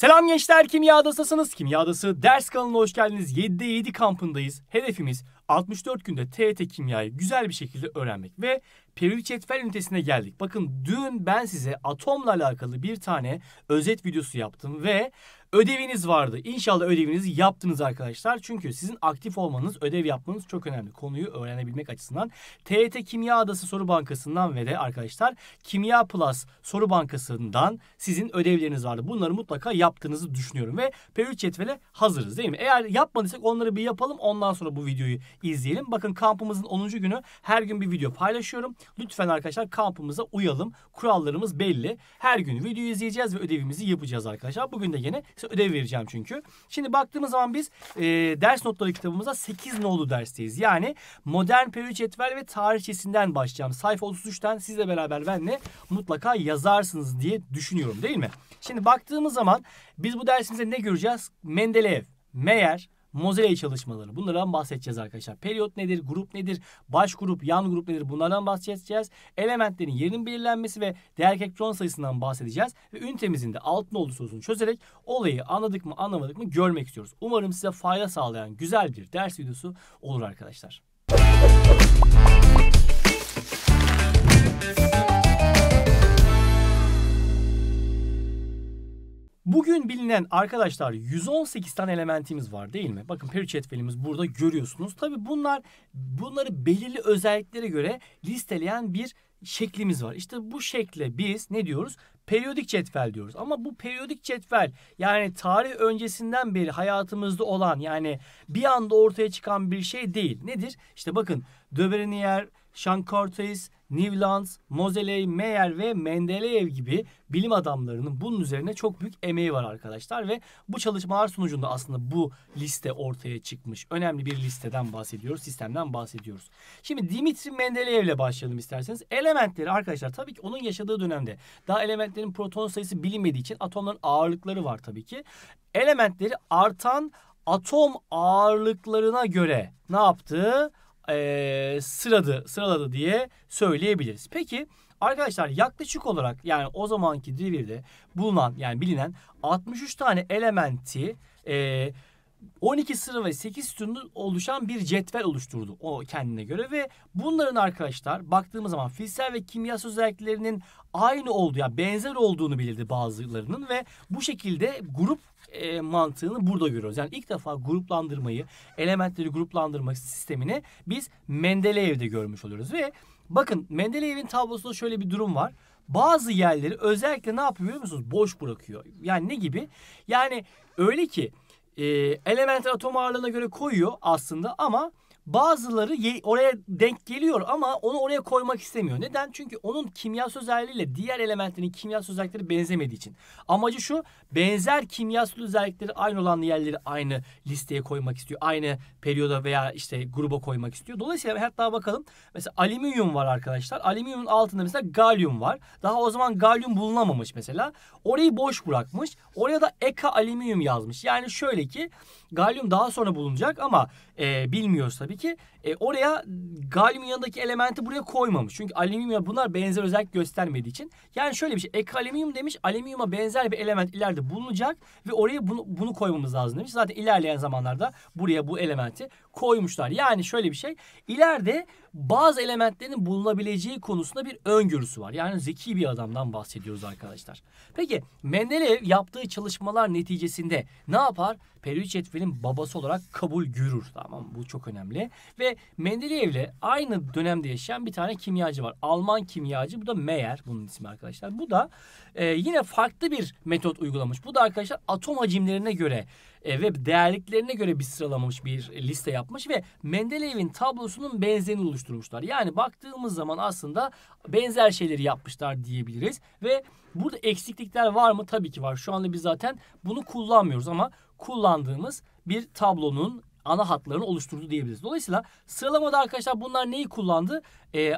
Selam gençler kimyadasısınız. Kimyadası ders kanalına hoş geldiniz. 7'de 7 kampındayız. Hedefimiz 64 günde TET kimyayı güzel bir şekilde öğrenmek ve periyodik cetvel ünitesine geldik. Bakın dün ben size atomla alakalı bir tane özet videosu yaptım ve Ödeviniz vardı. İnşallah ödevinizi yaptınız arkadaşlar. Çünkü sizin aktif olmanız, ödev yapmanız çok önemli. Konuyu öğrenebilmek açısından. TYT Kimya Adası Soru Bankası'ndan ve de arkadaşlar Kimya Plus Soru Bankası'ndan sizin ödevleriniz vardı. Bunları mutlaka yaptığınızı düşünüyorum ve P3 cetvele hazırız değil mi? Eğer yapmadıysak onları bir yapalım. Ondan sonra bu videoyu izleyelim. Bakın kampımızın 10. günü her gün bir video paylaşıyorum. Lütfen arkadaşlar kampımıza uyalım. Kurallarımız belli. Her gün video izleyeceğiz ve ödevimizi yapacağız arkadaşlar. Bugün de yine ödev vereceğim çünkü. Şimdi baktığımız zaman biz e, ders notları kitabımıza 8 nolu dersteyiz. Yani modern periyot etver ve tarihçesinden başlayacağım. Sayfa 33'ten sizle beraber benle mutlaka yazarsınız diye düşünüyorum değil mi? Şimdi baktığımız zaman biz bu dersimizde ne göreceğiz? Mendeleev, Meyer, Mozilla çalışmaları. Bunlardan bahsedeceğiz arkadaşlar. Periyot nedir? Grup nedir? Baş grup, yan grup nedir? Bunlardan bahsedeceğiz. Elementlerin yerinin belirlenmesi ve değer elektron sayısından bahsedeceğiz. Ve ünitemizin de altın olduğu sorusunu çözerek olayı anladık mı anlamadık mı görmek istiyoruz. Umarım size fayda sağlayan güzel bir ders videosu olur arkadaşlar. Bugün bilinen arkadaşlar 118 tane elementimiz var değil mi? Bakın peri cetvelimiz burada görüyorsunuz. Tabi bunlar bunları belirli özelliklere göre listeleyen bir şeklimiz var. İşte bu şekle biz ne diyoruz? Periyodik cetvel diyoruz. Ama bu periyodik cetvel yani tarih öncesinden beri hayatımızda olan yani bir anda ortaya çıkan bir şey değil. Nedir? İşte bakın Döbreniyer, Shankortais, Newlands, Moseley, Meyer ve Mendeleev gibi bilim adamlarının bunun üzerine çok büyük emeği var arkadaşlar ve bu çalışmalar sonucunda aslında bu liste ortaya çıkmış. Önemli bir listeden bahsediyoruz, sistemden bahsediyoruz. Şimdi Dimitri Mendeleev ile başlayalım isterseniz. Elementleri arkadaşlar tabii ki onun yaşadığı dönemde daha elementlerin proton sayısı bilinmediği için atomların ağırlıkları var tabii ki. Elementleri artan atom ağırlıklarına göre ne yaptı? e, sıradı, sıraladı diye söyleyebiliriz. Peki arkadaşlar yaklaşık olarak yani o zamanki devirde bulunan yani bilinen 63 tane elementi e, 12 sıra ve 8 sütunlu oluşan bir cetvel oluşturdu o kendine göre ve bunların arkadaşlar baktığımız zaman fiziksel ve kimyasal özelliklerinin aynı olduğu ya yani benzer olduğunu belirdi bazılarının ve bu şekilde grup e, mantığını burada görüyoruz. Yani ilk defa gruplandırmayı, elementleri gruplandırma sistemini biz Mendeleev'de görmüş oluyoruz ve bakın Mendeleev'in tablosunda şöyle bir durum var bazı yerleri özellikle ne yapıyor biliyor musunuz? Boş bırakıyor. Yani ne gibi? Yani öyle ki e, ee, elementin atom ağırlığına göre koyuyor aslında ama Bazıları oraya denk geliyor ama onu oraya koymak istemiyor. Neden? Çünkü onun kimyasal özelliğiyle diğer elementlerin kimyasal özellikleri benzemediği için. Amacı şu benzer kimyasal özellikleri aynı olan yerleri aynı listeye koymak istiyor. Aynı periyoda veya işte gruba koymak istiyor. Dolayısıyla hatta bakalım mesela alüminyum var arkadaşlar. Alüminyumun altında mesela galyum var. Daha o zaman galyum bulunamamış mesela. Orayı boş bırakmış. Oraya da eka alüminyum yazmış. Yani şöyle ki galyum daha sonra bulunacak ama e, bilmiyoruz tabii ki. E, oraya galyum yanındaki elementi buraya koymamış. Çünkü alüminyum bunlar benzer özellik göstermediği için. Yani şöyle bir şey. Ek alüminyum demiş. Alüminyuma benzer bir element ileride bulunacak ve oraya bunu, bunu koymamız lazım demiş. Zaten ilerleyen zamanlarda buraya bu elementi koymuşlar. Yani şöyle bir şey. İleride bazı elementlerin bulunabileceği konusunda bir öngörüsü var. Yani zeki bir adamdan bahsediyoruz arkadaşlar. Peki Mendeleev yaptığı çalışmalar neticesinde ne yapar? Periüç etvenin babası olarak kabul görür. Tamam bu çok önemli. Ve Mendeleev'le aynı dönemde yaşayan bir tane kimyacı var. Alman kimyacı. Bu da Meyer bunun ismi arkadaşlar. Bu da e, yine farklı bir metot uygulamış. Bu da arkadaşlar atom hacimlerine göre e, ve değerliklerine göre bir sıralamış bir liste yapmış ve Mendeleev'in tablosunun benzerini oluşturmuşlar. Yani baktığımız zaman aslında benzer şeyleri yapmışlar diyebiliriz ve burada eksiklikler var mı? Tabii ki var. Şu anda biz zaten bunu kullanmıyoruz ama kullandığımız bir tablonun ana hatlarını oluşturdu diyebiliriz. Dolayısıyla sıralamada arkadaşlar bunlar neyi kullandı? E,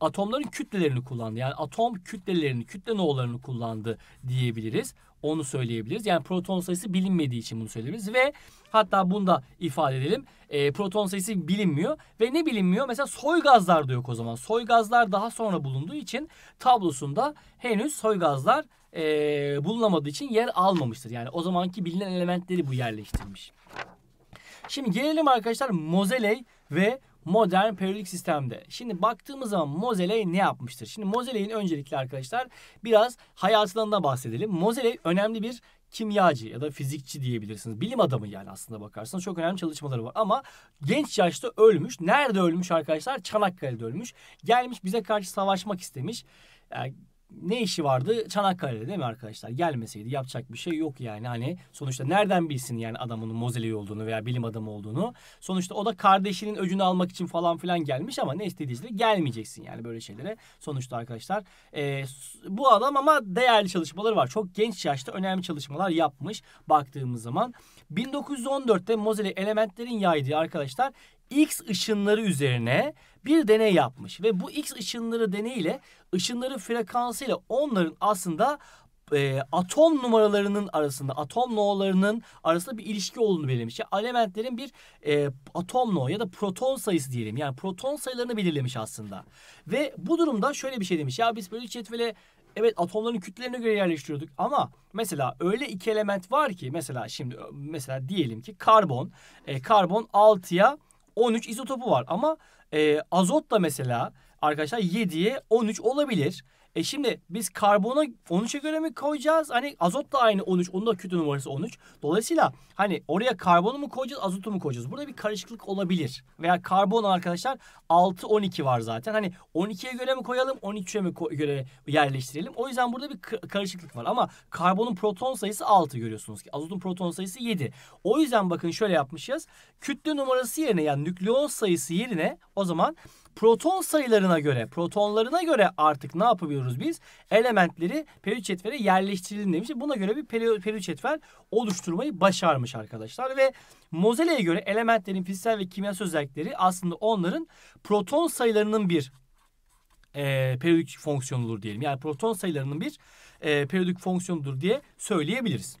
atomların kütlelerini kullandı. Yani atom kütlelerini, kütle no'larını kullandı diyebiliriz. Onu söyleyebiliriz. Yani proton sayısı bilinmediği için bunu söyleyebiliriz. Ve hatta bunu da ifade edelim. E, proton sayısı bilinmiyor. Ve ne bilinmiyor? Mesela soy gazlar da yok o zaman. Soy gazlar daha sonra bulunduğu için tablosunda henüz soy gazlar e, bulunamadığı için yer almamıştır. Yani o zamanki bilinen elementleri bu yerleştirmiş. Şimdi gelelim arkadaşlar mozeley ve modern periyodik sistemde. Şimdi baktığımız zaman Moseley ne yapmıştır? Şimdi Moseley'in öncelikle arkadaşlar biraz hayatından da bahsedelim. Moseley önemli bir kimyacı ya da fizikçi diyebilirsiniz. Bilim adamı yani aslında bakarsanız çok önemli çalışmaları var ama genç yaşta ölmüş. Nerede ölmüş arkadaşlar? Çanakkale'de ölmüş. Gelmiş bize karşı savaşmak istemiş. Yani ne işi vardı Çanakkale'de değil mi arkadaşlar? Gelmeseydi yapacak bir şey yok yani. Hani sonuçta nereden bilsin yani adamın mozeli olduğunu veya bilim adamı olduğunu. Sonuçta o da kardeşinin öcünü almak için falan filan gelmiş ama ne istediğinizle gelmeyeceksin yani böyle şeylere. Sonuçta arkadaşlar e, bu adam ama değerli çalışmaları var. Çok genç yaşta önemli çalışmalar yapmış baktığımız zaman. 1914'te Mozel'i elementlerin yaydığı arkadaşlar X ışınları üzerine bir deney yapmış ve bu X ışınları deneyiyle ışınların frekansıyla onların aslında e, atom numaralarının arasında atom no'larının arasında bir ilişki olduğunu belirlemiş. Yani elementlerin bir e, atom no ya da proton sayısı diyelim. Yani proton sayılarını belirlemiş aslında. Ve bu durumda şöyle bir şey demiş. Ya biz böyle cetvele evet atomların kütlelerine göre yerleştiriyorduk ama mesela öyle iki element var ki mesela şimdi mesela diyelim ki karbon e, karbon 6'ya 13 izotopu var ama e, azot da mesela arkadaşlar 7'ye 13 olabilir. E şimdi biz karbonu 13'e göre mi koyacağız? Hani azot da aynı 13. Onun da kütle numarası 13. Dolayısıyla hani oraya karbonu mu koyacağız, azotu mu koyacağız? Burada bir karışıklık olabilir. Veya karbon arkadaşlar 6 12 var zaten. Hani 12'ye göre mi koyalım, 13'e mi göre yerleştirelim? O yüzden burada bir karışıklık var ama karbonun proton sayısı 6 görüyorsunuz ki. Azotun proton sayısı 7. O yüzden bakın şöyle yapmışız. Kütle numarası yerine yani nükleon sayısı yerine o zaman proton sayılarına göre, protonlarına göre artık ne yapabiliyoruz biz? Elementleri peri cetvele yerleştirilin demiş. Buna göre bir peri, cetvel oluşturmayı başarmış arkadaşlar ve Mozeley'e göre elementlerin fiziksel ve kimyasal özellikleri aslında onların proton sayılarının bir e, periyodik fonksiyonudur diyelim. Yani proton sayılarının bir e, periyodik fonksiyonudur diye söyleyebiliriz.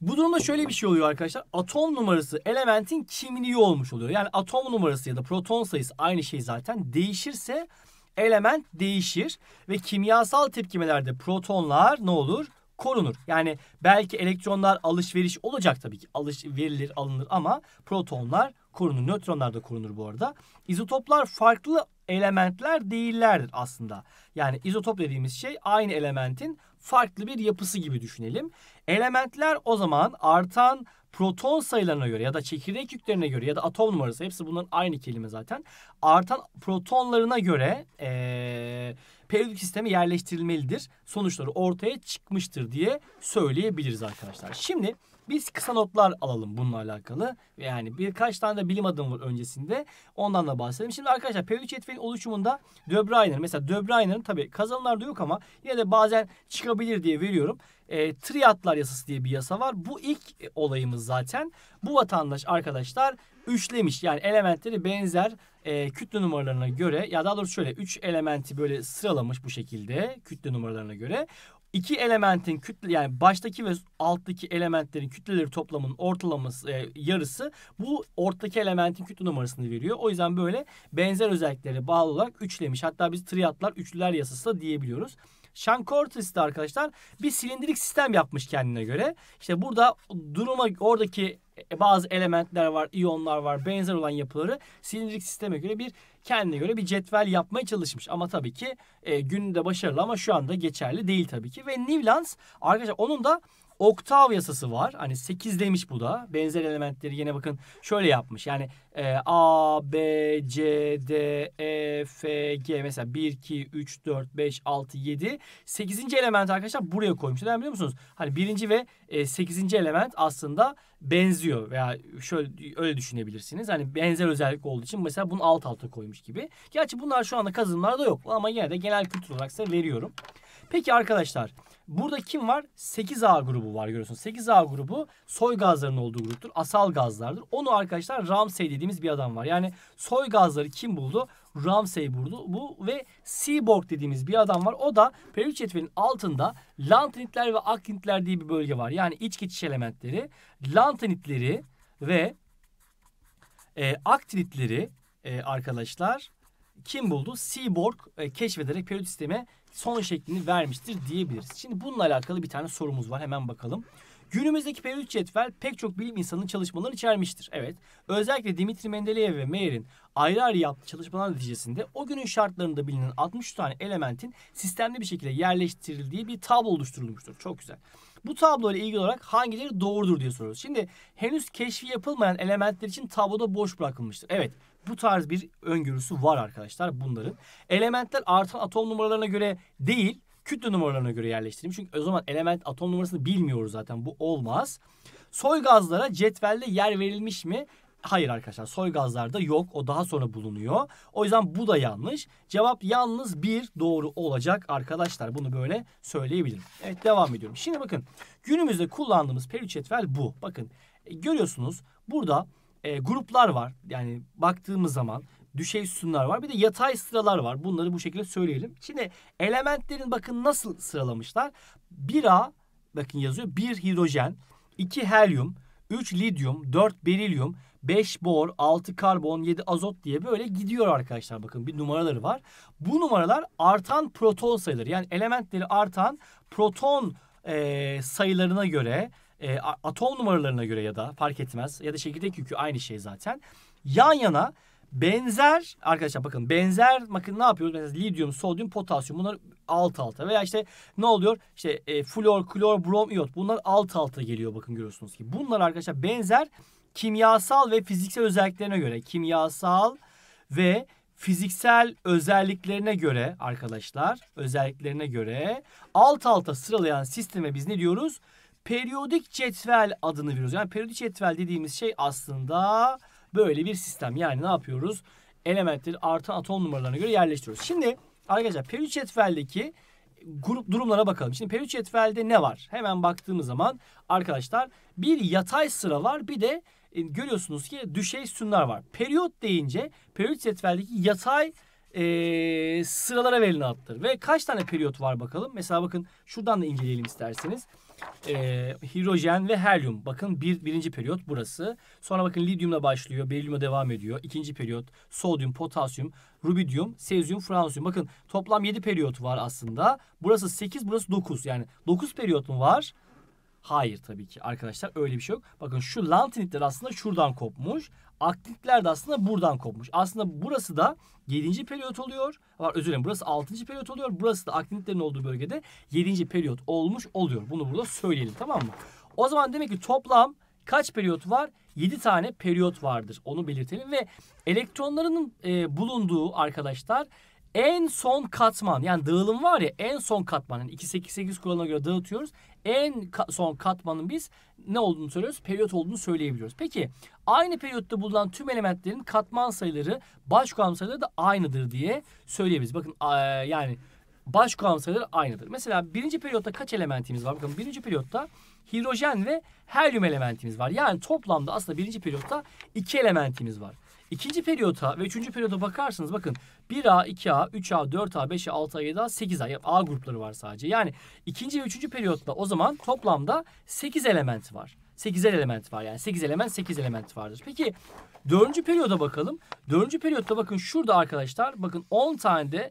Bu durumda şöyle bir şey oluyor arkadaşlar. Atom numarası elementin kimliği olmuş oluyor. Yani atom numarası ya da proton sayısı aynı şey zaten. Değişirse element değişir ve kimyasal tepkimelerde protonlar ne olur? korunur. Yani belki elektronlar alışveriş olacak tabii ki. Alış verilir, alınır ama protonlar korunur. Nötronlar da korunur bu arada. İzotoplar farklı elementler değillerdir aslında. Yani izotop dediğimiz şey aynı elementin farklı bir yapısı gibi düşünelim. Elementler o zaman artan proton sayılarına göre ya da çekirdek yüklerine göre ya da atom numarası hepsi bunların aynı kelime zaten. Artan protonlarına göre ee, periyodik sisteme yerleştirilmelidir. Sonuçları ortaya çıkmıştır diye söyleyebiliriz arkadaşlar. Şimdi biz kısa notlar alalım bununla alakalı. Yani birkaç tane de bilim adımı var öncesinde. Ondan da bahsedelim. Şimdi arkadaşlar periyodik cetvelin oluşumunda De mesela De Bruyne'ın tabii kazanımlarda yok ama yine de bazen çıkabilir diye veriyorum. E, triatlar yasası diye bir yasa var. Bu ilk e, olayımız zaten. Bu vatandaş arkadaşlar üçlemiş. Yani elementleri benzer e, kütle numaralarına göre ya daha doğrusu şöyle 3 elementi böyle sıralamış bu şekilde kütle numaralarına göre iki elementin kütle yani baştaki ve alttaki elementlerin kütleleri toplamının ortalaması e, yarısı bu ortadaki elementin kütle numarasını veriyor. O yüzden böyle benzer özelliklere bağlı olarak üçlemiş. Hatta biz triatlar üçlüler yasası da diyebiliyoruz. Shankortis de arkadaşlar bir silindirik sistem yapmış kendine göre. İşte burada duruma oradaki e, bazı elementler var, iyonlar var, benzer olan yapıları silindirik sisteme göre bir kendine göre bir cetvel yapmaya çalışmış. Ama tabii ki e, günde başarılı ama şu anda geçerli değil tabii ki. Ve Newlands arkadaşlar onun da oktav yasası var. Hani 8 demiş bu da. Benzer elementleri yine bakın şöyle yapmış. Yani e, A, B, C, D, E, F, G mesela 1, 2, 3, 4, 5, 6, 7. 8. element arkadaşlar buraya koymuş. Neden biliyor musunuz? Hani birinci ve e, element aslında benziyor veya şöyle öyle düşünebilirsiniz. Hani benzer özellik olduğu için mesela bunu alt alta koymuş gibi. Gerçi bunlar şu anda kazımlarda yok ama yine de genel kültür olarak size veriyorum. Peki arkadaşlar burada kim var? 8A grubu var görüyorsunuz. 8A grubu soy gazların olduğu gruptur. Asal gazlardır. Onu arkadaşlar Ramsey dediğimiz bir adam var. Yani soy gazları kim buldu? Ramsey burdu bu ve Seaborg dediğimiz bir adam var. O da Periyot cetvelin altında lantinitler ve aktinitler diye bir bölge var. Yani iç geçiş elementleri, lantinitleri ve e, aktinitleri e, arkadaşlar kim buldu? Seaborg e, keşfederek periyot sisteme son şeklini vermiştir diyebiliriz. Şimdi bununla alakalı bir tane sorumuz var. Hemen bakalım. Günümüzdeki periyot cetvel pek çok bilim insanının çalışmalarını içermiştir. Evet, özellikle Dimitri Mendeleev ve Mayer'in ayrı ayrı yaptığı çalışmalar neticesinde o günün şartlarında bilinen 63 tane elementin sistemli bir şekilde yerleştirildiği bir tablo oluşturulmuştur. Çok güzel. Bu tablo ile ilgili olarak hangileri doğrudur diye soruyoruz. Şimdi henüz keşfi yapılmayan elementler için tabloda boş bırakılmıştır. Evet bu tarz bir öngörüsü var arkadaşlar bunların. Elementler artan atom numaralarına göre değil kütle numaralarına göre yerleştirelim. Çünkü o zaman element atom numarasını bilmiyoruz zaten. Bu olmaz. Soy gazlara cetvelde yer verilmiş mi? Hayır arkadaşlar soy gazlarda yok. O daha sonra bulunuyor. O yüzden bu da yanlış. Cevap yalnız bir doğru olacak arkadaşlar. Bunu böyle söyleyebilirim. Evet devam ediyorum. Şimdi bakın günümüzde kullandığımız peri cetvel bu. Bakın e, görüyorsunuz burada e, gruplar var. Yani baktığımız zaman düşey sütunlar var. Bir de yatay sıralar var. Bunları bu şekilde söyleyelim. Şimdi elementlerin bakın nasıl sıralamışlar. 1A bakın yazıyor. 1 hidrojen, 2 helyum, 3 lityum, 4 berilyum, 5 bor, 6 karbon, 7 azot diye böyle gidiyor arkadaşlar. Bakın bir numaraları var. Bu numaralar artan proton sayıları. Yani elementleri artan proton e, sayılarına göre, e, atom numaralarına göre ya da fark etmez. Ya da çekirdek yükü aynı şey zaten. Yan yana Benzer arkadaşlar bakın benzer bakın ne yapıyoruz? Mesela lityum, sodyum, potasyum bunlar alt alta veya işte ne oluyor? işte e, flor, klor, brom, iyot bunlar alt alta geliyor bakın görüyorsunuz ki. Bunlar arkadaşlar benzer kimyasal ve fiziksel özelliklerine göre kimyasal ve fiziksel özelliklerine göre arkadaşlar özelliklerine göre alt alta sıralayan sisteme biz ne diyoruz? Periyodik cetvel adını veriyoruz. Yani periyodik cetvel dediğimiz şey aslında böyle bir sistem. Yani ne yapıyoruz? Elementleri artan atom numaralarına göre yerleştiriyoruz. Şimdi arkadaşlar peri cetveldeki grup durumlara bakalım. Şimdi peri cetvelde ne var? Hemen baktığımız zaman arkadaşlar bir yatay sıra var bir de e, görüyorsunuz ki düşey sütunlar var. Periyot deyince periyot cetveldeki yatay e, sıralara verilen addır. Ve kaç tane periyot var bakalım. Mesela bakın şuradan da inceleyelim isterseniz e, hidrojen ve helyum. Bakın bir, birinci periyot burası. Sonra bakın lityumla başlıyor. Berilyumla devam ediyor. İkinci periyot sodyum, potasyum, rubidium, sezyum, fransiyum. Bakın toplam 7 periyot var aslında. Burası 8, burası 9. Yani 9 periyot mu var? Hayır tabii ki arkadaşlar öyle bir şey yok. Bakın şu lantinitler aslında şuradan kopmuş. Aktinitler de aslında buradan kopmuş. Aslında burası da 7. periyot oluyor. Var özür dilerim burası 6. periyot oluyor. Burası da aktinitlerin olduğu bölgede 7. periyot olmuş oluyor. Bunu burada söyleyelim tamam mı? O zaman demek ki toplam kaç periyot var? 7 tane periyot vardır. Onu belirtelim ve elektronlarının e, bulunduğu arkadaşlar en son katman yani dağılım var ya en son katmanın yani 288 kuralına göre dağıtıyoruz. En ka son katmanın biz ne olduğunu söylüyoruz? Periyot olduğunu söyleyebiliyoruz. Peki aynı periyotta bulunan tüm elementlerin katman sayıları baş kuram sayıları da aynıdır diye söyleyebiliriz. Bakın yani baş kuram sayıları aynıdır. Mesela birinci periyotta kaç elementimiz var? Bakın birinci periyotta hidrojen ve helyum elementimiz var. Yani toplamda aslında birinci periyotta iki elementimiz var. İkinci periyota ve üçüncü periyota bakarsınız bakın 1A, 2A, 3A, 4A, 5A, 6A, 7A, 8A. A grupları var sadece. Yani ikinci ve üçüncü periyotta o zaman toplamda 8 element var. 8 element var yani 8 element 8 element vardır. Peki dördüncü periyoda bakalım. Dördüncü periyotta bakın şurada arkadaşlar bakın 10 tane de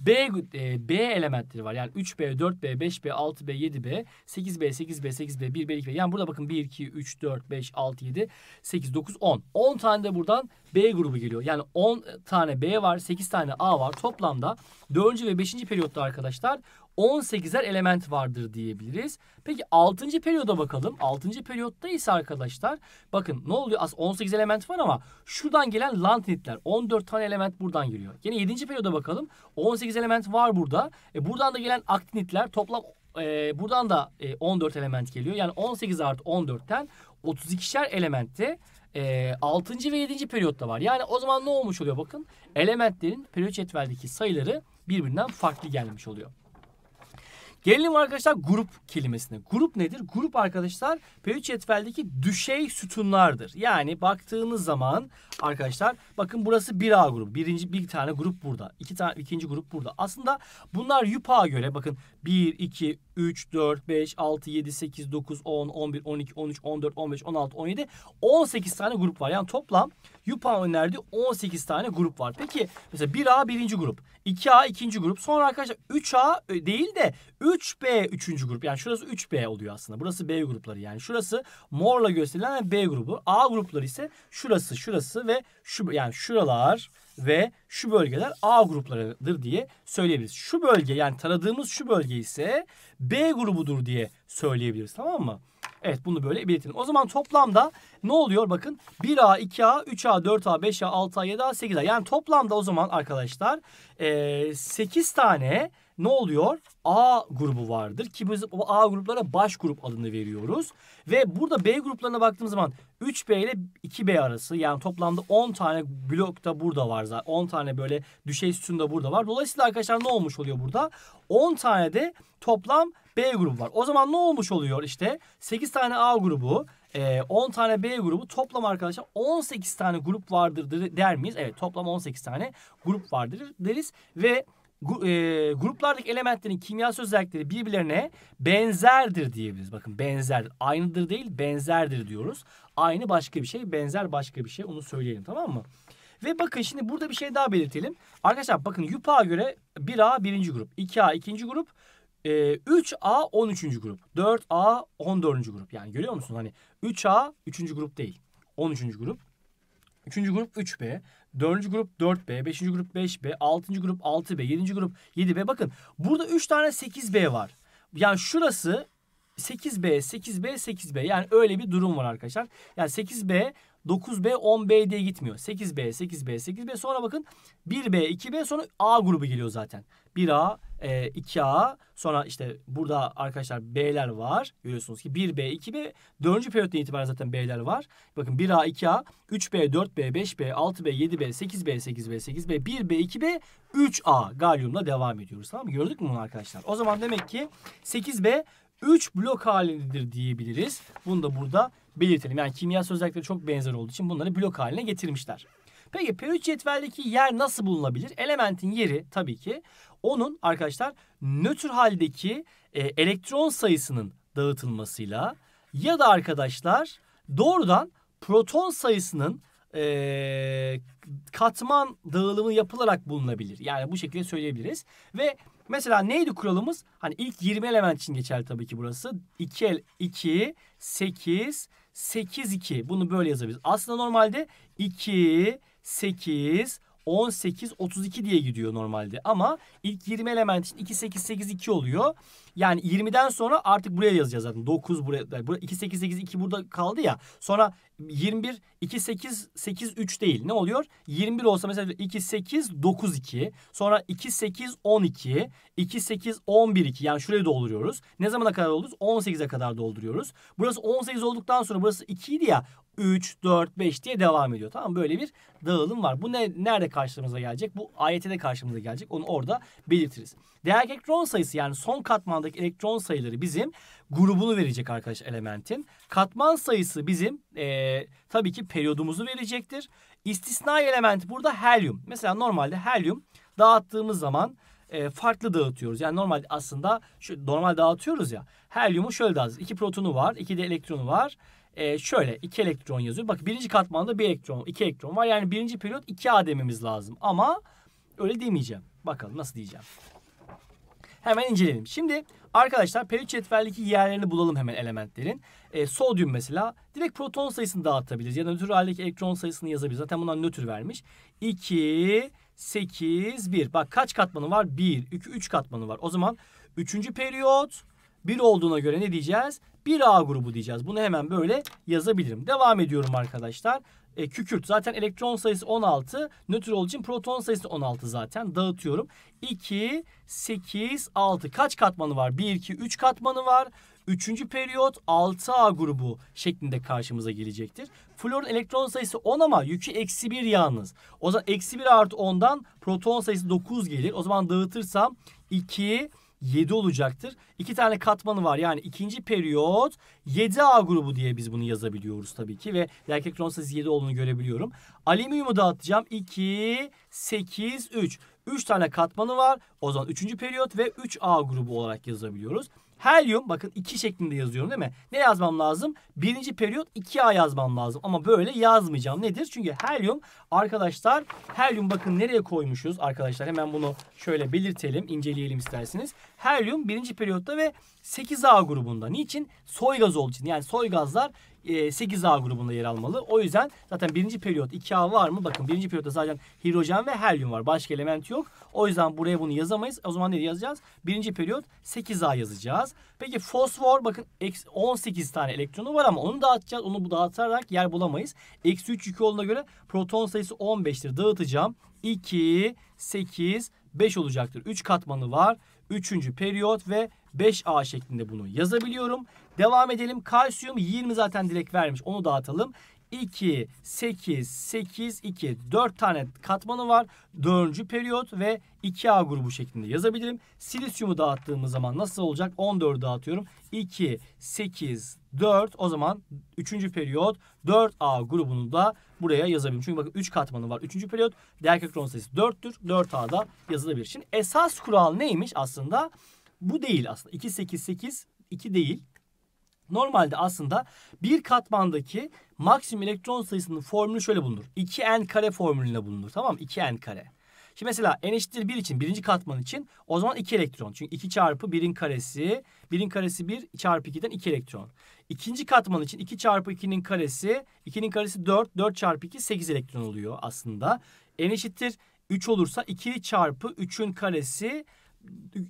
B, e, B elementleri var. Yani 3B, 4B, 5B, 6B, 7B, 8B, 8B, 8B, 1B, 2B. Yani burada bakın 1, 2, 3, 4, 5, 6, 7, 8, 9, 10. 10 tane de buradan B grubu geliyor. Yani 10 tane B var, 8 tane A var. Toplamda 4. ve 5. periyotta arkadaşlar 18'er element vardır diyebiliriz. Peki 6. periyoda bakalım. 6. periyotta ise arkadaşlar bakın ne oluyor? As 18 element var ama şuradan gelen lantinitler 14 tane element buradan geliyor. Yine 7. periyoda bakalım. 18 element var burada. E buradan da gelen aktinitler toplam e, buradan da e, 14 element geliyor. Yani 18 artı 14'ten 32'şer elementi e, ee, 6. ve 7. periyotta var. Yani o zaman ne olmuş oluyor bakın. Elementlerin periyot cetveldeki sayıları birbirinden farklı gelmiş oluyor. Gelelim arkadaşlar grup kelimesine. Grup nedir? Grup arkadaşlar P3 cetveldeki düşey sütunlardır. Yani baktığınız zaman arkadaşlar bakın burası 1A grup. Birinci bir tane grup burada. İki tane ikinci grup burada. Aslında bunlar Yupa göre bakın 1 2 3 4 5 6 7 8 9 10 11 12 13 14 15 16 17 18 tane grup var. Yani toplam YUPA'nın önerdiği 18 tane grup var. Peki mesela 1A birinci grup. 2A ikinci grup. Sonra arkadaşlar 3A e, değil de 3B üçüncü grup. Yani şurası 3B oluyor aslında. Burası B grupları yani. Şurası morla gösterilen B grubu. A grupları ise şurası, şurası ve şu yani şuralar ve şu bölgeler A gruplarıdır diye söyleyebiliriz. Şu bölge yani taradığımız şu bölge ise B grubudur diye söyleyebiliriz tamam mı? Evet bunu böyle belirtelim. O zaman toplamda ne oluyor? Bakın 1A, 2A, 3A, 4A, 5A, 6A, 7A, 8A. Yani toplamda o zaman arkadaşlar 8 e, tane ne oluyor? A grubu vardır ki biz o A gruplara baş grup adını veriyoruz. Ve burada B gruplarına baktığımız zaman 3B ile 2B arası yani toplamda 10 tane blok da burada var zaten. 10 tane böyle düşey sütun da burada var. Dolayısıyla arkadaşlar ne olmuş oluyor burada? 10 tane de toplam B grubu var. O zaman ne olmuş oluyor işte 8 tane A grubu, 10 e, tane B grubu toplam arkadaşlar 18 tane grup vardır der miyiz? Evet toplam 18 tane grup vardır deriz ve e, gruplardaki elementlerin kimyasal özellikleri birbirlerine benzerdir diyebiliriz. Bakın benzer, aynıdır değil, benzerdir diyoruz. Aynı başka bir şey, benzer başka bir şey. Onu söyleyelim tamam mı? Ve bakın şimdi burada bir şey daha belirtelim. Arkadaşlar bakın YUPA'a göre 1A birinci grup, 2A ikinci grup, e, 3A 13. grup, 4A 14. grup. Yani görüyor musun? Hani 3A 3. grup değil. 13. grup. 3. grup 3B, 4. grup 4B, 5. grup 5B, 6. grup 6B, 7. grup 7B. Bakın burada 3 tane 8B var. Yani şurası 8B, 8B, 8B. Yani öyle bir durum var arkadaşlar. Yani 8B 9B, 10B diye gitmiyor. 8B, 8B, 8B. Sonra bakın 1B, 2B sonra A grubu geliyor zaten. 1A, 2A e, sonra işte burada arkadaşlar B'ler var. Görüyorsunuz ki 1B, 2B. 4. periyotta itibaren zaten B'ler var. Bakın 1A, 2A, 3B, 4B, 5B, 6B, 7B, 8B, 8B, 8B, 1B, 2B, 3A galyumla devam ediyoruz. Tamam mı? Gördük mü bunu arkadaşlar? O zaman demek ki 8B 3 blok halindedir diyebiliriz. Bunu da burada belirtelim. Yani kimyasal özellikleri çok benzer olduğu için bunları blok haline getirmişler. Peki periyot cetveldeki yer nasıl bulunabilir? Elementin yeri tabii ki onun arkadaşlar nötr haldeki e, elektron sayısının dağıtılmasıyla ya da arkadaşlar doğrudan proton sayısının e, katman dağılımı yapılarak bulunabilir. Yani bu şekilde söyleyebiliriz. Ve mesela neydi kuralımız? Hani ilk 20 element için geçerli tabii ki burası. 2, 2 8, 8, 2. Bunu böyle yazabiliriz. Aslında normalde 2, 8, 18, 32 diye gidiyor normalde. Ama ilk 20 element için 2, 8, 8, 2 oluyor. Yani 20'den sonra artık buraya yazacağız zaten. 9 buraya, 2, 8, 8, 2 burada kaldı ya. Sonra 21, 2, 8, 8, 3 değil. Ne oluyor? 21 olsa mesela 2, 8, 9, 2. Sonra 2, 8, 12. 2, 8, 11, 2. Yani şurayı dolduruyoruz. Ne zamana kadar dolduruyoruz? 18'e kadar dolduruyoruz. Burası 18 olduktan sonra burası 2 idi ya. 3, 4, 5 diye devam ediyor. Tamam Böyle bir dağılım var. Bu ne, nerede karşımıza gelecek? Bu ayete de karşımıza gelecek. Onu orada belirtiriz. Değer elektron sayısı yani son katmandaki elektron sayıları bizim grubunu verecek arkadaş elementin. Katman sayısı bizim e, tabii ki periyodumuzu verecektir. İstisna element burada helyum. Mesela normalde helyum dağıttığımız zaman e, farklı dağıtıyoruz. Yani normal aslında şu normal dağıtıyoruz ya. Helyumu şöyle dağıtıyoruz. İki protonu var, iki de elektronu var. E, şöyle iki elektron yazıyor. Bak birinci katmanda bir elektron, iki elektron var. Yani birinci periyot iki A dememiz lazım. Ama öyle demeyeceğim. Bakalım nasıl diyeceğim. Hemen inceleyelim. Şimdi arkadaşlar periyot cetveldeki yerlerini bulalım hemen elementlerin. E, sodyum mesela direkt proton sayısını dağıtabiliriz. Ya da nötr haldeki elektron sayısını yazabiliriz. Zaten bundan nötr vermiş. 2, 8, 1. Bak kaç katmanı var? 1, 2, 3 katmanı var. O zaman 3. periyot 1 olduğuna göre ne diyeceğiz? Bir A grubu diyeceğiz. Bunu hemen böyle yazabilirim. Devam ediyorum arkadaşlar. E, kükürt zaten elektron sayısı 16. Nötr olduğu için proton sayısı 16 zaten. Dağıtıyorum. 2, 8, 6. Kaç katmanı var? 1, 2, 3 katmanı var. Üçüncü periyot 6A grubu şeklinde karşımıza gelecektir. Florun elektron sayısı 10 ama yükü eksi 1 yalnız. O zaman eksi 1 artı 10'dan proton sayısı 9 gelir. O zaman dağıtırsam 2, 7 olacaktır. İki tane katmanı var. Yani ikinci periyot 7A grubu diye biz bunu yazabiliyoruz tabii ki. Ve erkek krom sayısı 7 olduğunu görebiliyorum. Alüminyumu dağıtacağım. 2, 8, 3. 3 tane katmanı var. O zaman 3. periyot ve 3A grubu olarak yazabiliyoruz. Helyum bakın iki şeklinde yazıyorum değil mi? Ne yazmam lazım? Birinci periyot 2A yazmam lazım. Ama böyle yazmayacağım. Nedir? Çünkü helyum arkadaşlar helyum bakın nereye koymuşuz arkadaşlar. Hemen bunu şöyle belirtelim. inceleyelim isterseniz. Helyum birinci periyotta ve 8A grubunda. Niçin? Soy gaz olduğu için. Yani soy gazlar 8A e, grubunda yer almalı. O yüzden zaten birinci periyot 2A var mı? Bakın birinci periyotta zaten hidrojen ve helyum var. Başka element yok. O yüzden buraya bunu yazamayız. O zaman ne yazacağız? Birinci periyot 8A yazacağız. Peki fosfor bakın 18 tane elektronu var ama onu dağıtacağız. Onu bu dağıtarak yer bulamayız. Eksi 3 yükü olduğuna göre proton sayısı 15'tir. Dağıtacağım. 2, 8, 5 olacaktır. 3 katmanı var. 3. periyot ve 5A şeklinde bunu yazabiliyorum. Devam edelim. Kalsiyum 20 zaten direkt vermiş. Onu dağıtalım. 2, 8, 8, 2. 4 tane katmanı var. 4. periyot ve 2A grubu şeklinde yazabilirim. Silisyumu dağıttığımız zaman nasıl olacak? 14 dağıtıyorum. 2, 8, 4 o zaman 3. periyot 4A grubunu da buraya yazabilirim. Çünkü bakın 3 katmanı var. 3. periyot Diakroton sayısı 4'tür. 4 a da yazılabilir. Şimdi esas kural neymiş aslında? Bu değil aslında. 2, 8, 8, 2 değil. Normalde aslında bir katmandaki maksimum elektron sayısının formülü şöyle bulunur. 2n kare formülüne bulunur tamam mı? 2n kare. Şimdi mesela n eşittir 1 için birinci katman için o zaman 2 elektron. Çünkü 2 çarpı 1'in karesi. 1'in karesi 1 çarpı 2'den 2 elektron. İkinci katman için 2 çarpı 2'nin karesi. 2'nin karesi 4. 4 çarpı 2 8 elektron oluyor aslında. n eşittir 3 olursa 2 çarpı 3'ün karesi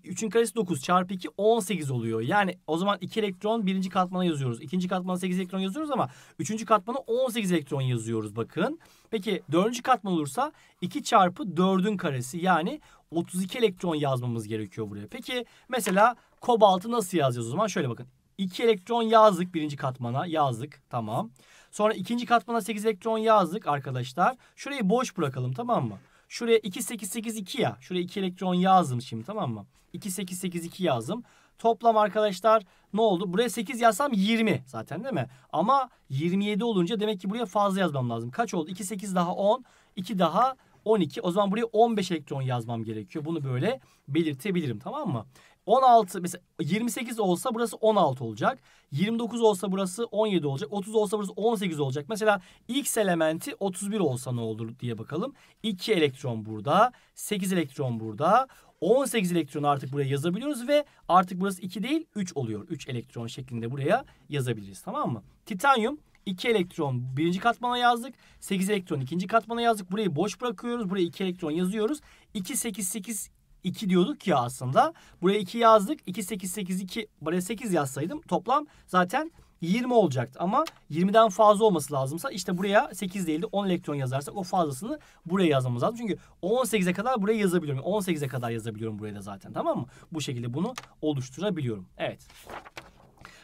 3'ün karesi 9 çarpı 2 18 oluyor. Yani o zaman 2 elektron birinci katmana yazıyoruz. ikinci katmana 8 elektron yazıyoruz ama 3. katmana 18 elektron yazıyoruz bakın. Peki 4. katman olursa 2 çarpı 4'ün karesi yani 32 elektron yazmamız gerekiyor buraya. Peki mesela kobaltı nasıl yazacağız o zaman? Şöyle bakın. 2 elektron yazdık birinci katmana yazdık tamam. Sonra ikinci katmana 8 elektron yazdık arkadaşlar. Şurayı boş bırakalım tamam mı? Şuraya 2882 ya. Şuraya 2 elektron yazdım şimdi tamam mı? 2882 yazdım. Toplam arkadaşlar ne oldu? Buraya 8 yazsam 20 zaten değil mi? Ama 27 olunca demek ki buraya fazla yazmam lazım. Kaç oldu? 28 daha 10, 2 daha 12. O zaman buraya 15 elektron yazmam gerekiyor. Bunu böyle belirtebilirim tamam mı? 16 mesela 28 olsa burası 16 olacak. 29 olsa burası 17 olacak. 30 olsa burası 18 olacak. Mesela X elementi 31 olsa ne olur diye bakalım. 2 elektron burada. 8 elektron burada. 18 elektron artık buraya yazabiliyoruz ve artık burası 2 değil 3 oluyor. 3 elektron şeklinde buraya yazabiliriz tamam mı? Titanyum 2 elektron birinci katmana yazdık. 8 elektron ikinci katmana yazdık. Burayı boş bırakıyoruz. Buraya 2 elektron yazıyoruz. 2, 8, 8, 2 diyorduk ya aslında. Buraya 2 yazdık. 2, 8, 8, 2. Buraya 8 yazsaydım toplam zaten 20 olacaktı. Ama 20'den fazla olması lazımsa işte buraya 8 değil de 10 elektron yazarsak o fazlasını buraya yazmamız lazım. Çünkü 18'e kadar buraya yazabiliyorum. 18'e kadar yazabiliyorum buraya da zaten tamam mı? Bu şekilde bunu oluşturabiliyorum. Evet.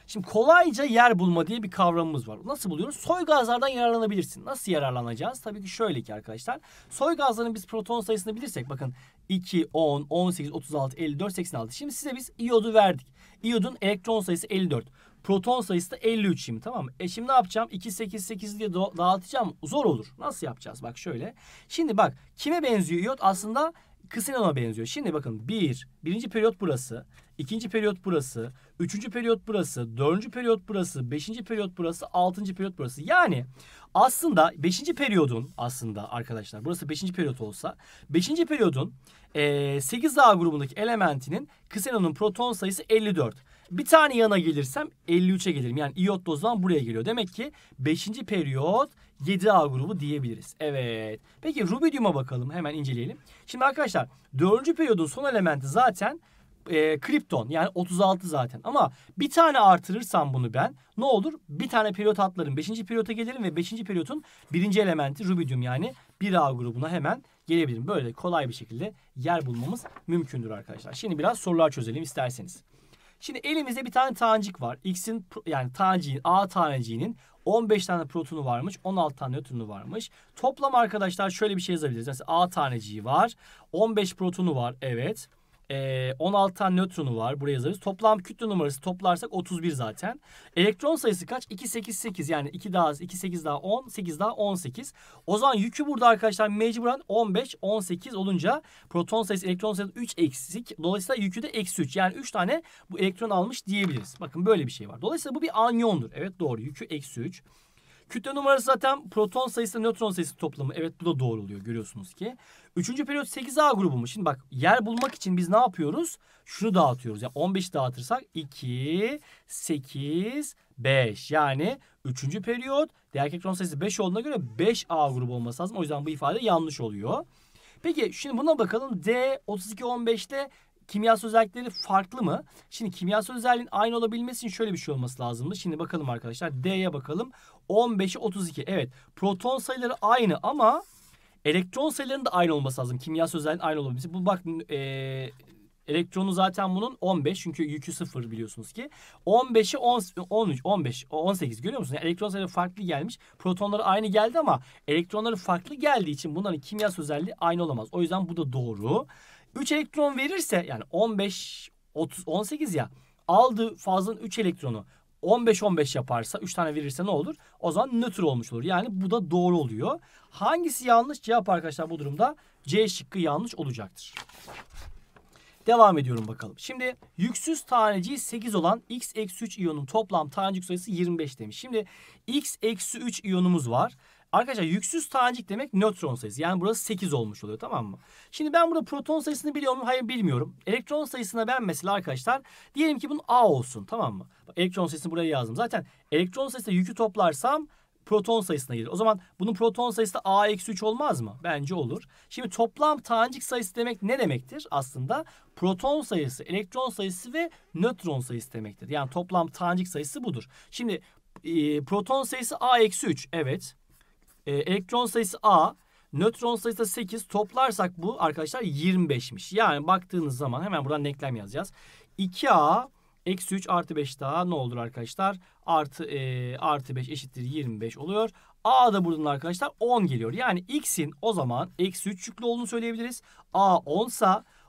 Şimdi kolayca yer bulma diye bir kavramımız var. Nasıl buluyoruz? Soy gazlardan yararlanabilirsin. Nasıl yararlanacağız? Tabii ki şöyle ki arkadaşlar. Soy gazların biz proton sayısını bilirsek bakın 2, 10, 18, 36, 54, 86. Şimdi size biz iyodu verdik. İyodun elektron sayısı 54. Proton sayısı da 53 şimdi tamam mı? E şimdi ne yapacağım? 2, 8, 8 diye dağıtacağım. Zor olur. Nasıl yapacağız? Bak şöyle. Şimdi bak kime benziyor iyot? Aslında ksinona benziyor. Şimdi bakın 1, bir, birinci periyot burası. İkinci periyot burası, üçüncü periyot burası, dördüncü periyot burası, beşinci periyot burası, altıncı periyot burası. Yani aslında beşinci periyodun aslında arkadaşlar burası beşinci periyot olsa beşinci periyodun e, 8A grubundaki elementinin ksenonun proton sayısı 54. Bir tane yana gelirsem 53'e gelirim. Yani iot da buraya geliyor. Demek ki 5. periyot 7A grubu diyebiliriz. Evet. Peki rubidiuma bakalım. Hemen inceleyelim. Şimdi arkadaşlar 4. periyodun son elementi zaten e, Krypton yani 36 zaten ama bir tane artırırsam bunu ben ne olur? Bir tane periyot atlarım. Beşinci periyota gelirim ve beşinci periyotun birinci elementi rubidium yani 1A grubuna hemen gelebilirim. Böyle kolay bir şekilde yer bulmamız mümkündür arkadaşlar. Şimdi biraz sorular çözelim isterseniz. Şimdi elimizde bir tane tanecik var. X'in yani taneciğin A taneciğinin 15 tane protonu varmış. 16 tane nötronu varmış. Toplam arkadaşlar şöyle bir şey yazabiliriz. Mesela A taneciği var. 15 protonu var. Evet e, ee, 16 tane nötronu var. Buraya yazarız. Toplam kütle numarası toplarsak 31 zaten. Elektron sayısı kaç? 2, 8, 8. Yani 2 daha az, 2, 8 daha 10, 8 daha 18. O zaman yükü burada arkadaşlar mecburen 15, 18 olunca proton sayısı, elektron sayısı 3 eksik. Dolayısıyla yükü de eksi 3. Yani 3 tane bu elektron almış diyebiliriz. Bakın böyle bir şey var. Dolayısıyla bu bir anyondur. Evet doğru. Yükü eksi 3. Kütle numarası zaten proton sayısı nötron sayısı toplamı. Evet bu da doğru oluyor görüyorsunuz ki. Üçüncü periyot 8A grubu mu? Şimdi bak yer bulmak için biz ne yapıyoruz? Şunu dağıtıyoruz. Yani 15 dağıtırsak 2, 8, 5. Yani üçüncü periyot değer kekron sayısı 5 olduğuna göre 5A grubu olması lazım. O yüzden bu ifade yanlış oluyor. Peki şimdi buna bakalım. D 32 3215'te kimyasal özellikleri farklı mı? Şimdi kimyasal özelliğin aynı olabilmesi için şöyle bir şey olması lazımdı. Şimdi bakalım arkadaşlar D'ye bakalım. 15'e 32. Evet proton sayıları aynı ama Elektron sayılarının da aynı olması lazım. Kimyasal özelliğinin aynı olabilmesi. Bu bak e, elektronu zaten bunun 15 çünkü yükü 0 biliyorsunuz ki. 15'i 10, 13, 15, 18 görüyor musunuz? Yani elektron sayıları farklı gelmiş. Protonları aynı geldi ama elektronları farklı geldiği için bunların kimyasal özelliği aynı olamaz. O yüzden bu da doğru. 3 elektron verirse yani 15, 30, 18 ya aldığı fazlın 3 elektronu 15-15 yaparsa 3 tane verirse ne olur? O zaman nötr olmuş olur. Yani bu da doğru oluyor. Hangisi yanlış cevap arkadaşlar bu durumda? C şıkkı yanlış olacaktır. Devam ediyorum bakalım. Şimdi yüksüz taneciği 8 olan x-3 iyonun toplam tanecik sayısı 25 demiş. Şimdi x-3 iyonumuz var. Arkadaşlar yüksüz tanecik demek nötron sayısı. Yani burası 8 olmuş oluyor tamam mı? Şimdi ben burada proton sayısını biliyor muyum? Hayır bilmiyorum. Elektron sayısına ben mesela arkadaşlar diyelim ki bunun A olsun tamam mı? Elektron sayısını buraya yazdım. Zaten elektron sayısı yükü toplarsam proton sayısına gelir. O zaman bunun proton sayısı da A eksi 3 olmaz mı? Bence olur. Şimdi toplam tanecik sayısı demek ne demektir aslında? Proton sayısı, elektron sayısı ve nötron sayısı demektir. Yani toplam tanecik sayısı budur. Şimdi e, proton sayısı A eksi 3 evet e, elektron sayısı A, nötron sayısı da 8. Toplarsak bu arkadaşlar 25'miş. Yani baktığınız zaman hemen buradan denklem yazacağız. 2A Eksi 3 artı 5 daha ne olur arkadaşlar? Artı, e, artı 5 eşittir 25 oluyor. A da buradan arkadaşlar 10 geliyor. Yani x'in o zaman eksi 3 yüklü olduğunu söyleyebiliriz. A 10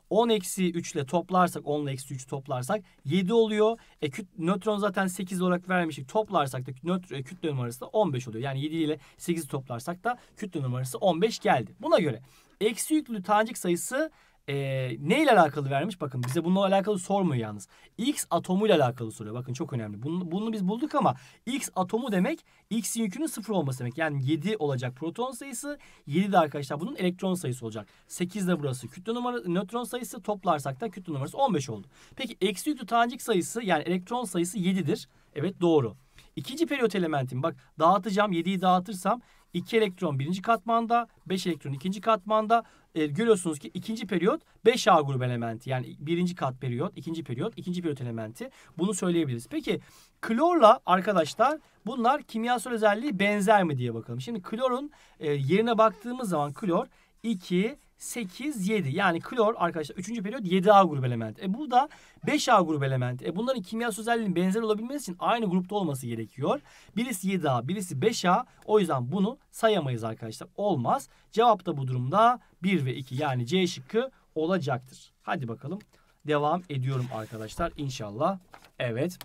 10 eksi 3 ile toplarsak 10 ile eksi 3 toplarsak 7 oluyor. E, küt, nötron zaten 8 olarak vermiştik. Toplarsak da nötron, e, kütle numarası da 15 oluyor. Yani 7 ile 8'i toplarsak da kütle numarası 15 geldi. Buna göre eksi yüklü tanecik sayısı e, ne alakalı vermiş? Bakın bize bununla alakalı sormuyor yalnız. X atomuyla alakalı soruyor. Bakın çok önemli. Bunu, bunu biz bulduk ama X atomu demek X'in yükünün sıfır olması demek. Yani 7 olacak proton sayısı. 7 de arkadaşlar bunun elektron sayısı olacak. 8 de burası kütle numarası, nötron sayısı toplarsak da kütle numarası 15 oldu. Peki eksi yüklü tanecik sayısı yani elektron sayısı 7'dir. Evet doğru. İkinci periyot elementim bak dağıtacağım 7'yi dağıtırsam 2 elektron birinci katmanda, 5 elektron ikinci katmanda. E, görüyorsunuz ki ikinci periyot 5A grubu elementi. Yani birinci kat periyot, ikinci periyot, ikinci periyot elementi. Bunu söyleyebiliriz. Peki klorla arkadaşlar bunlar kimyasal özelliği benzer mi diye bakalım. Şimdi klorun e, yerine baktığımız zaman klor 2 8, 7. Yani klor arkadaşlar 3. periyot 7A grup elementi. E bu da 5A grup elementi. E bunların kimyasal özelliğinin benzer olabilmesi için aynı grupta olması gerekiyor. Birisi 7A, birisi 5A. O yüzden bunu sayamayız arkadaşlar. Olmaz. Cevap da bu durumda 1 ve 2 yani C şıkkı olacaktır. Hadi bakalım devam ediyorum arkadaşlar İnşallah. Evet.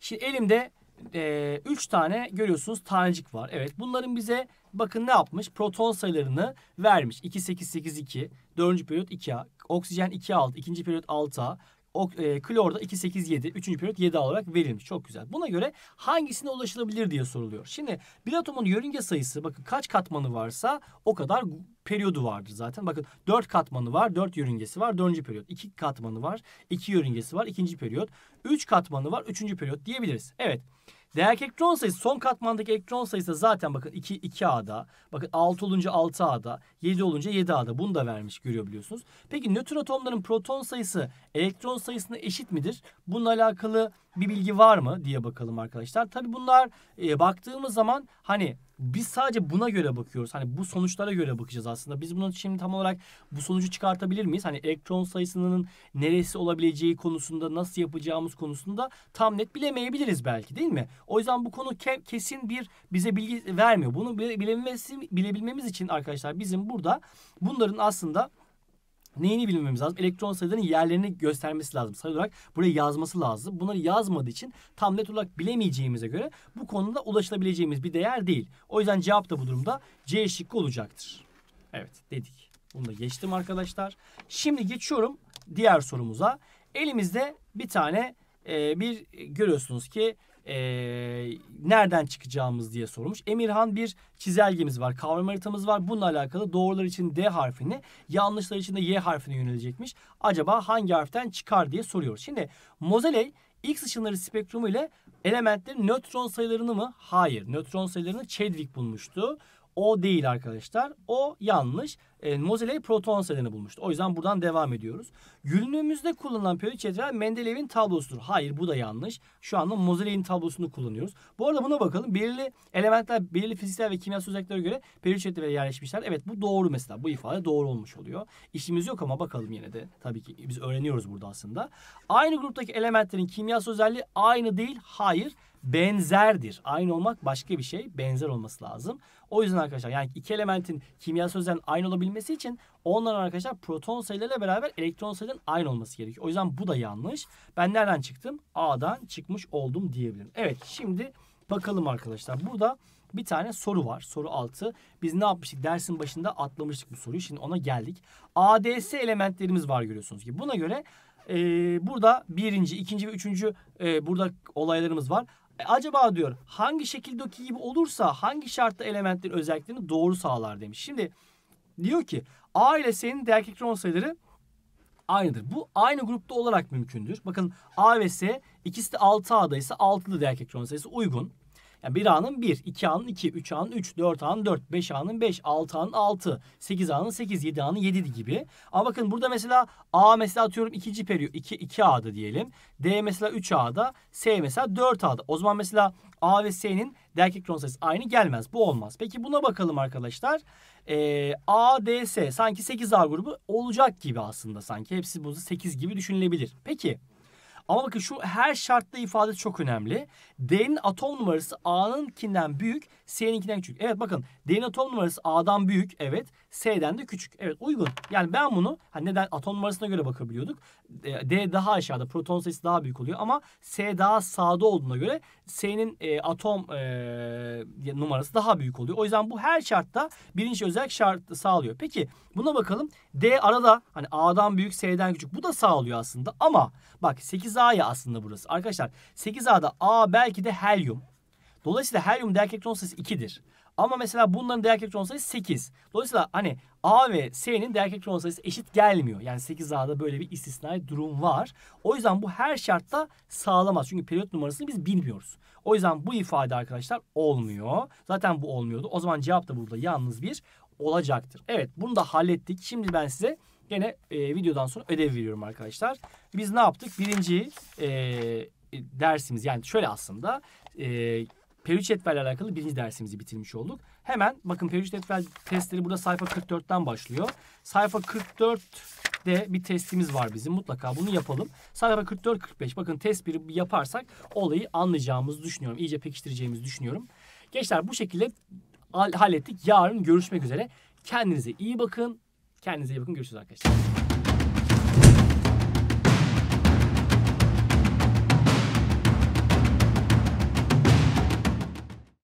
Şimdi elimde 3 e, üç tane görüyorsunuz tanecik var. Evet bunların bize Bakın ne yapmış? Proton sayılarını vermiş. 2, 8, 8, 2. 4. periyot 2A. Oksijen 2, 6. 2. periyot 6A. O, e, klorda 2, 8, 7. 3. periyot 7 olarak verilmiş. Çok güzel. Buna göre hangisine ulaşılabilir diye soruluyor. Şimdi bir atomun yörünge sayısı bakın kaç katmanı varsa o kadar periyodu vardır zaten. Bakın 4 katmanı var, 4 yörüngesi var, 4. periyot. 2 katmanı var, 2 yörüngesi var, 2. periyot. 3 katmanı var, 3. periyot diyebiliriz. Evet. Evet. Değerli elektron sayısı son katmandaki elektron sayısı zaten bakın 2 2 A'da. Bakın 6 olunca 6 A'da, 7 olunca 7 A'da. Bunu da vermiş görüyor biliyorsunuz. Peki nötr atomların proton sayısı elektron sayısına eşit midir? Bununla alakalı bir bilgi var mı diye bakalım arkadaşlar. Tabii bunlar e, baktığımız zaman hani biz sadece buna göre bakıyoruz. Hani bu sonuçlara göre bakacağız aslında. Biz bunu şimdi tam olarak bu sonucu çıkartabilir miyiz? Hani elektron sayısının neresi olabileceği konusunda nasıl yapacağımız konusunda tam net bilemeyebiliriz belki değil mi? O yüzden bu konu ke- kesin bir bize bilgi vermiyor. Bunu bilebilmesi, bilebilmemiz için arkadaşlar bizim burada bunların aslında neyini bilmemiz lazım? Elektron sayılarının yerlerini göstermesi lazım. Sayı olarak buraya yazması lazım. Bunları yazmadığı için tam net olarak bilemeyeceğimize göre bu konuda ulaşılabileceğimiz bir değer değil. O yüzden cevap da bu durumda C şıkkı olacaktır. Evet dedik. Bunu da geçtim arkadaşlar. Şimdi geçiyorum diğer sorumuza. Elimizde bir tane e, bir görüyorsunuz ki e, nereden çıkacağımız diye sormuş. Emirhan bir çizelgemiz var, kavram haritamız var. Bununla alakalı doğrular için D harfini, yanlışlar için de Y harfini yönelecekmiş. Acaba hangi harften çıkar diye soruyor. Şimdi Mozeley X ışınları spektrumu ile elementlerin nötron sayılarını mı? Hayır. Nötron sayılarını Chadwick bulmuştu. O değil arkadaşlar. O yanlış. E, Moseley proton sayılarını bulmuştu. O yüzden buradan devam ediyoruz. Günümüzde kullanılan periyodik cetvel Mendeleyev'in tablosudur. Hayır bu da yanlış. Şu anda Moseley'in tablosunu kullanıyoruz. Bu arada buna bakalım. Belirli elementler, belirli fiziksel ve kimyasal özelliklere göre periyodik cetvele yerleşmişler. Evet bu doğru mesela. Bu ifade doğru olmuş oluyor. İşimiz yok ama bakalım yine de. Tabii ki biz öğreniyoruz burada aslında. Aynı gruptaki elementlerin kimyasal özelliği aynı değil. Hayır benzerdir. Aynı olmak başka bir şey. Benzer olması lazım. O yüzden arkadaşlar yani iki elementin kimyasal özelliğinin aynı olabilmesi için onların arkadaşlar proton sayılarıyla beraber elektron sayılarının aynı olması gerekiyor. O yüzden bu da yanlış. Ben nereden çıktım? A'dan çıkmış oldum diyebilirim. Evet şimdi bakalım arkadaşlar. Burada bir tane soru var. Soru 6. Biz ne yapmıştık? Dersin başında atlamıştık bu soruyu. Şimdi ona geldik. ADS elementlerimiz var görüyorsunuz ki. Buna göre e, burada birinci, ikinci ve üçüncü e, burada olaylarımız var. E, acaba diyor hangi şekildeki gibi olursa hangi şartta elementlerin özelliklerini doğru sağlar demiş. Şimdi diyor ki A ile S'nin de erkek sayıları aynıdır. Bu aynı grupta olarak mümkündür. Bakın A ve S ikisi de 6A'da ise 6'lı değer kekron sayısı uygun. Yani bir A'nın 1, 2 A'nın 2, 3 A'nın 3, 4 A'nın 4, 5 A'nın 5, 6 A'nın 6, 8 A'nın 8, 7 A'nın 7 gibi. Ama bakın burada mesela A mesela atıyorum 2 ciperiyor. 2, 2 A'da diyelim. D mesela 3 A'da. S mesela 4 A'da. O zaman mesela A ve S'nin derkikron sayısı aynı gelmez. Bu olmaz. Peki buna bakalım arkadaşlar. Ee, A, D, S sanki 8A grubu olacak gibi aslında sanki. Hepsi bu 8 gibi düşünülebilir. Peki ama bakın şu her şartta ifade çok önemli. D'nin atom numarası A'nınkinden büyük S'ninkinden küçük. Evet bakın D'nin atom numarası A'dan büyük. Evet. S'den de küçük. Evet uygun. Yani ben bunu hani neden atom numarasına göre bakabiliyorduk. E, D daha aşağıda. Proton sayısı daha büyük oluyor ama S daha sağda olduğuna göre C'nin e, atom e, numarası daha büyük oluyor. O yüzden bu her şartta birinci özellik şart sağlıyor. Peki buna bakalım. D arada hani A'dan büyük S'den küçük. Bu da sağlıyor aslında ama bak 8A'ya aslında burası. Arkadaşlar 8A'da A belki de helyum. Dolayısıyla helyum elektron sayısı 2'dir. Ama mesela bunların elektron sayısı 8. Dolayısıyla hani A ve C'nin elektron sayısı eşit gelmiyor. Yani 8A'da böyle bir istisnai durum var. O yüzden bu her şartta sağlamaz. Çünkü periyot numarasını biz bilmiyoruz. O yüzden bu ifade arkadaşlar olmuyor. Zaten bu olmuyordu. O zaman cevap da burada yalnız bir olacaktır. Evet bunu da hallettik. Şimdi ben size gene e, videodan sonra ödev veriyorum arkadaşlar. Biz ne yaptık? Birinci e, e dersimiz yani şöyle aslında... E, Periç etverle alakalı birinci dersimizi bitirmiş olduk. Hemen bakın periç etver testleri burada sayfa 44'ten başlıyor. Sayfa 44'de bir testimiz var bizim. Mutlaka bunu yapalım. Sayfa 44-45 bakın test bir yaparsak olayı anlayacağımızı düşünüyorum. İyice pekiştireceğimizi düşünüyorum. Gençler bu şekilde hallettik. Yarın görüşmek üzere. Kendinize iyi bakın. Kendinize iyi bakın. Görüşürüz arkadaşlar.